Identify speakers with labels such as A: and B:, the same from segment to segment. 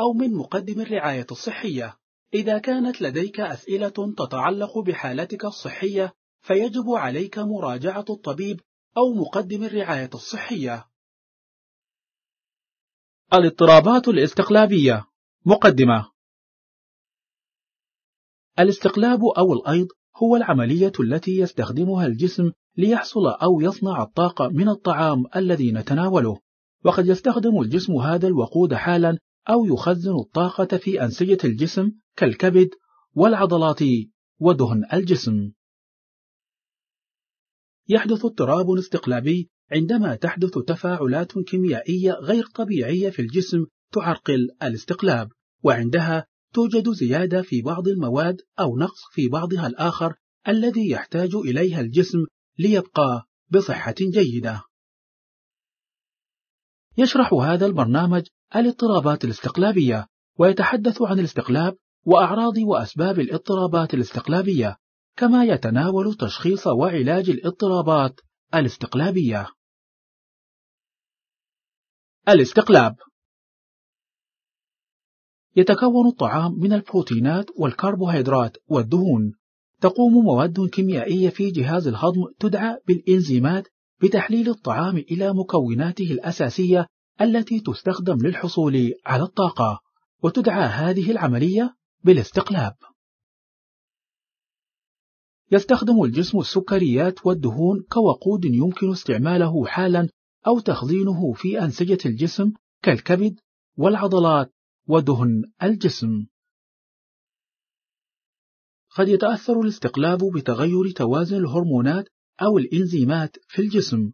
A: أو من مقدم الرعاية الصحية. إذا كانت لديك أسئلة تتعلق بحالتك الصحية، فيجب عليك مراجعة الطبيب أو مقدم الرعاية الصحية. الاضطرابات الاستقلابية مقدمة الاستقلاب أو الأيض هو العملية التي يستخدمها الجسم ليحصل أو يصنع الطاقة من الطعام الذي نتناوله وقد يستخدم الجسم هذا الوقود حالا أو يخزن الطاقة في أنسجة الجسم كالكبد والعضلات ودهن الجسم. يحدث اضطراب استقلابي عندما تحدث تفاعلات كيميائية غير طبيعية في الجسم تعرقل الاستقلاب، وعندها توجد زيادة في بعض المواد أو نقص في بعضها الآخر الذي يحتاج إليها الجسم ليبقى بصحة جيدة. يشرح هذا البرنامج الاضطرابات الاستقلابية ويتحدث عن الاستقلاب وأعراض وأسباب الاضطرابات الاستقلابية كما يتناول تشخيص وعلاج الاضطرابات الاستقلابية الاستقلاب يتكون الطعام من البروتينات والكربوهيدرات والدهون تقوم مواد كيميائية في جهاز الهضم تدعى بالإنزيمات بتحليل الطعام إلى مكوناته الأساسية التي تستخدم للحصول على الطاقة وتدعى هذه العملية بالاستقلاب يستخدم الجسم السكريات والدهون كوقود يمكن استعماله حالا أو تخزينه في أنسجة الجسم كالكبد والعضلات ودهن الجسم قد يتأثر الاستقلاب بتغير توازن الهرمونات أو الإنزيمات في الجسم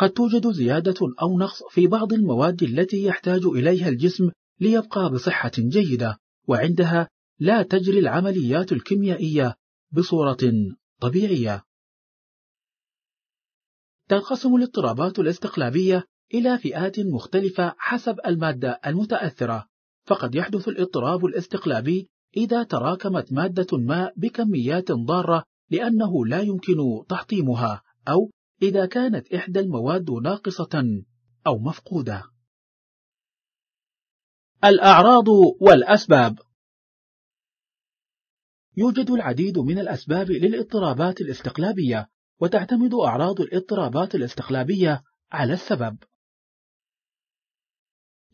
A: قد توجد زيادة أو نقص في بعض المواد التي يحتاج إليها الجسم ليبقى بصحة جيدة وعندها لا تجري العمليات الكيميائية بصورة طبيعية تنقسم الاضطرابات الاستقلابية إلى فئات مختلفة حسب المادة المتأثرة فقد يحدث الاضطراب الاستقلابي إذا تراكمت مادة ما بكميات ضارة لأنه لا يمكن تحطيمها أو إذا كانت إحدى المواد ناقصة أو مفقودة. الأعراض والأسباب يوجد العديد من الأسباب للاضطرابات الاستقلابية، وتعتمد أعراض الاضطرابات الاستقلابية على السبب.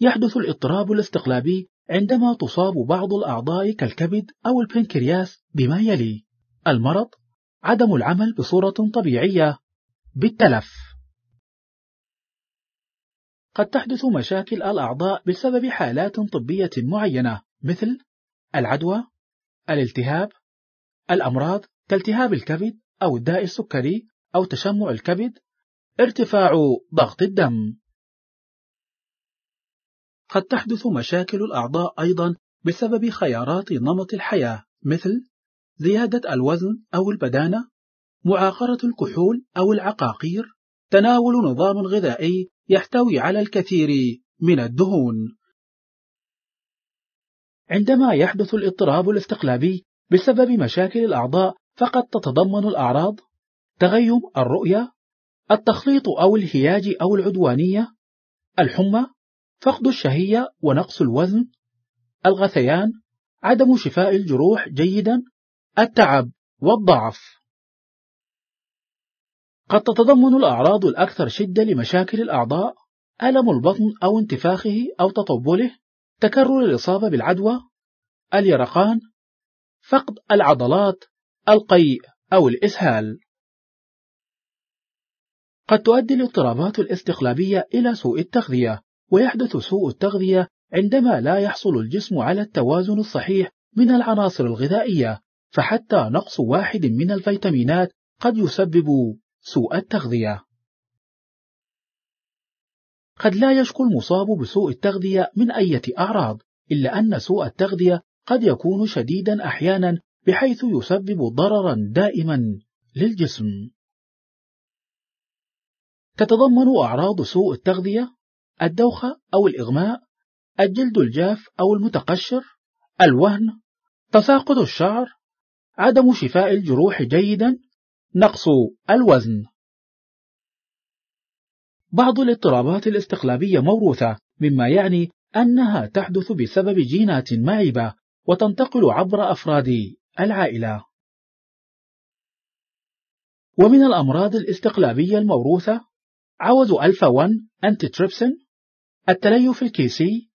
A: يحدث الاضطراب الاستقلابي عندما تصاب بعض الأعضاء كالكبد أو البنكرياس بما يلي: المرض، عدم العمل بصورة طبيعية، بالتلف قد تحدث مشاكل الأعضاء بسبب حالات طبية معينة مثل العدوى، الالتهاب، الأمراض كالتهاب الكبد أو الداء السكري أو تشمع الكبد، ارتفاع ضغط الدم. قد تحدث مشاكل الأعضاء أيضا بسبب خيارات نمط الحياة مثل زيادة الوزن أو البدانة معاقرة الكحول أو العقاقير تناول نظام غذائي يحتوي على الكثير من الدهون عندما يحدث الاضطراب الاستقلابي بسبب مشاكل الأعضاء فقد تتضمن الأعراض تغيم الرؤية التخليط أو الهياج أو العدوانية الحمى فقد الشهية ونقص الوزن الغثيان عدم شفاء الجروح جيدا التعب والضعف قد تتضمن الأعراض الأكثر شدة لمشاكل الأعضاء ألم البطن أو انتفاخه أو تطبله تكرر الإصابة بالعدوى اليرقان فقد العضلات القيء أو الإسهال قد تؤدي الاضطرابات الاستقلابية إلى سوء التغذية ويحدث سوء التغذية عندما لا يحصل الجسم على التوازن الصحيح من العناصر الغذائية فحتى نقص واحد من الفيتامينات قد يسبب سوء التغذية قد لا يشكو المصاب بسوء التغذية من أية أعراض إلا أن سوء التغذية قد يكون شديدا أحيانا بحيث يسبب ضررا دائما للجسم تتضمن أعراض سوء التغذية الدوخة أو الإغماء الجلد الجاف أو المتقشر الوهن تساقط الشعر عدم شفاء الجروح جيدا نقص الوزن بعض الاضطرابات الاستقلابية موروثة مما يعني أنها تحدث بسبب جينات معيبة وتنتقل عبر أفراد العائلة ومن الأمراض الاستقلابية الموروثة عوز ألفا 1 أنتيتريبسين التليف الكيسي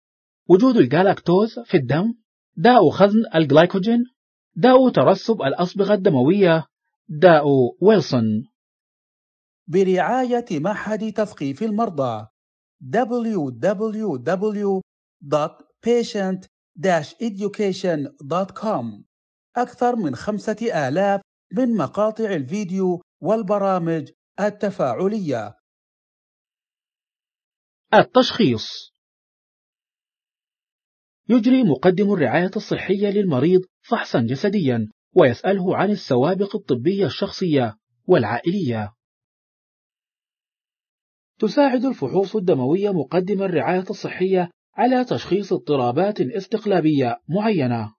A: وجود الجالاكتوز في الدم داء خزن الجلايكوجين داء ترسب الأصبغة الدموية داء ويلسون برعاية معهد تثقيف المرضى www.patient-education.com أكثر من خمسة آلاف من مقاطع الفيديو والبرامج التفاعلية التشخيص يجري مقدم الرعاية الصحية للمريض فحصا جسديا ويسأله عن السوابق الطبية الشخصية والعائلية تساعد الفحوص الدموية مقدم الرعاية الصحية على تشخيص اضطرابات استقلابية معينة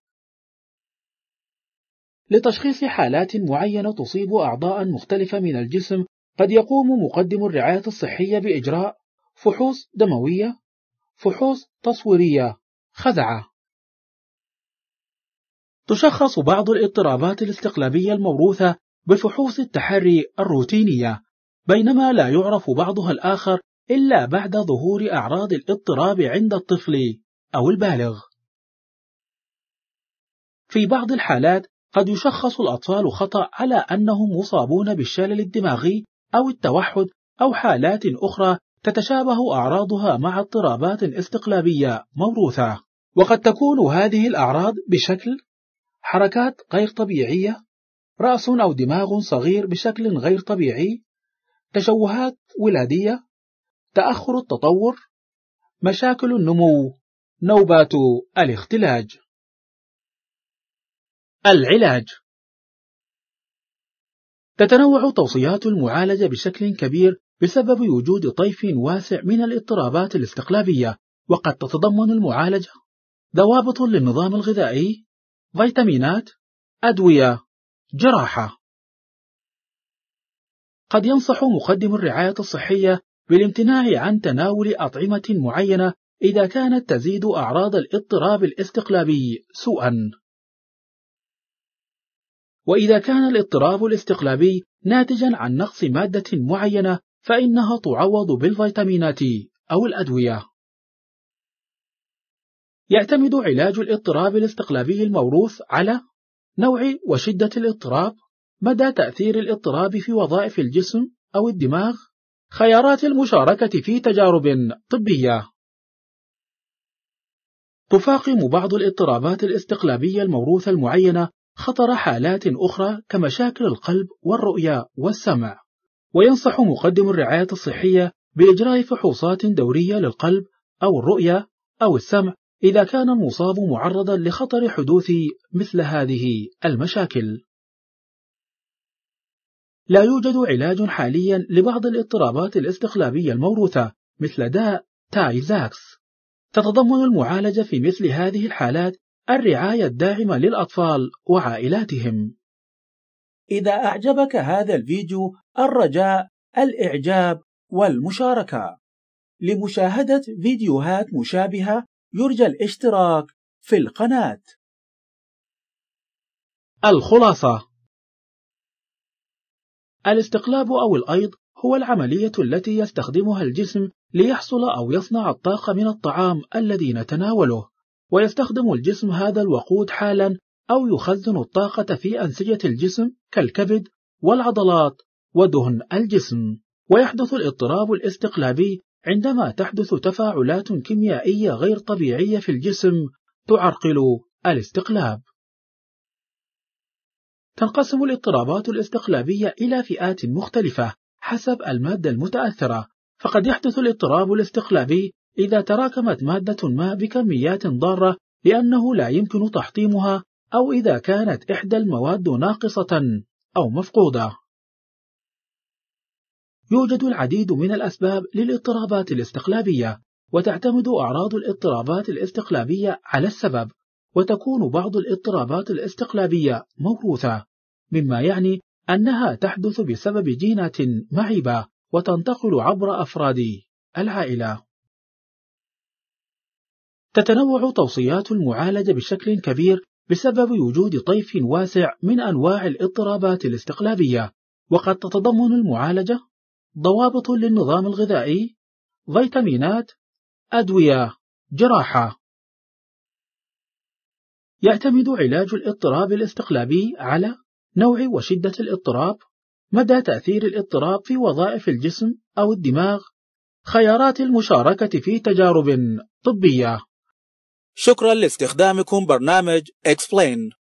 A: لتشخيص حالات معينة تصيب أعضاء مختلفة من الجسم قد يقوم مقدم الرعاية الصحية بإجراء فحوص دموية، فحوص تصويرية، خزعة تشخص بعض الاضطرابات الاستقلابية الموروثة بفحوص التحري الروتينية بينما لا يعرف بعضها الآخر إلا بعد ظهور أعراض الاضطراب عند الطفل أو البالغ في بعض الحالات قد يشخص الأطفال خطأ على أنهم مصابون بالشلل الدماغي أو التوحد أو حالات أخرى تتشابه أعراضها مع اضطرابات استقلابية موروثة وقد تكون هذه الأعراض بشكل حركات غير طبيعية رأس أو دماغ صغير بشكل غير طبيعي تشوهات ولادية تأخر التطور مشاكل النمو نوبات الاختلاج العلاج تتنوع توصيات المعالجة بشكل كبير بسبب وجود طيف واسع من الاضطرابات الاستقلابية وقد تتضمن المعالجة ضوابط للنظام الغذائي فيتامينات أدوية جراحة قد ينصح مقدم الرعاية الصحية بالامتناع عن تناول أطعمة معينة إذا كانت تزيد أعراض الاضطراب الاستقلابي سوءًا. وإذا كان الاضطراب الاستقلابي ناتجًا عن نقص مادة معينة فإنها تعوض بالفيتامينات أو الأدوية. يعتمد علاج الاضطراب الاستقلابي الموروث على نوع وشدة الاضطراب مدى تأثير الاضطراب في وظائف الجسم أو الدماغ خيارات المشاركة في تجارب طبية تفاقم بعض الاضطرابات الاستقلابية الموروثة المعينة خطر حالات أخرى كمشاكل القلب والرؤية والسمع وينصح مقدم الرعاية الصحية بإجراء فحوصات دورية للقلب أو الرؤية أو السمع إذا كان المصاب معرضا لخطر حدوث مثل هذه المشاكل لا يوجد علاج حاليا لبعض الاضطرابات الاستقلابية الموروثة مثل داء تايزاكس تتضمن المعالجة في مثل هذه الحالات الرعاية الداعمة للأطفال وعائلاتهم إذا أعجبك هذا الفيديو الرجاء الإعجاب والمشاركة لمشاهدة فيديوهات مشابهة يرجى الاشتراك في القناة الخلاصة الاستقلاب أو الأيض هو العملية التي يستخدمها الجسم ليحصل أو يصنع الطاقة من الطعام الذي نتناوله ويستخدم الجسم هذا الوقود حالا أو يخزن الطاقة في أنسجة الجسم كالكبد والعضلات ودهن الجسم ويحدث الاضطراب الاستقلابي عندما تحدث تفاعلات كيميائية غير طبيعية في الجسم تعرقل الاستقلاب. تنقسم الاضطرابات الاستقلابية إلى فئات مختلفة حسب المادة المتأثرة، فقد يحدث الاضطراب الاستقلابي إذا تراكمت مادة ما بكميات ضارة لأنه لا يمكن تحطيمها أو إذا كانت إحدى المواد ناقصة أو مفقودة. يوجد العديد من الأسباب للاضطرابات الاستقلابية وتعتمد أعراض الاضطرابات الاستقلابية على السبب وتكون بعض الاضطرابات الاستقلابية موروثة مما يعني أنها تحدث بسبب جينات معيبة وتنتقل عبر أفراد العائلة تتنوع توصيات المعالجة بشكل كبير بسبب وجود طيف واسع من أنواع الاضطرابات الاستقلابية وقد تتضمن المعالجة ضوابط للنظام الغذائي فيتامينات أدوية جراحة يعتمد علاج الاضطراب الاستقلابي على نوع وشدة الاضطراب مدى تأثير الاضطراب في وظائف الجسم أو الدماغ خيارات المشاركة في تجارب طبية شكرا لاستخدامكم برنامج Explain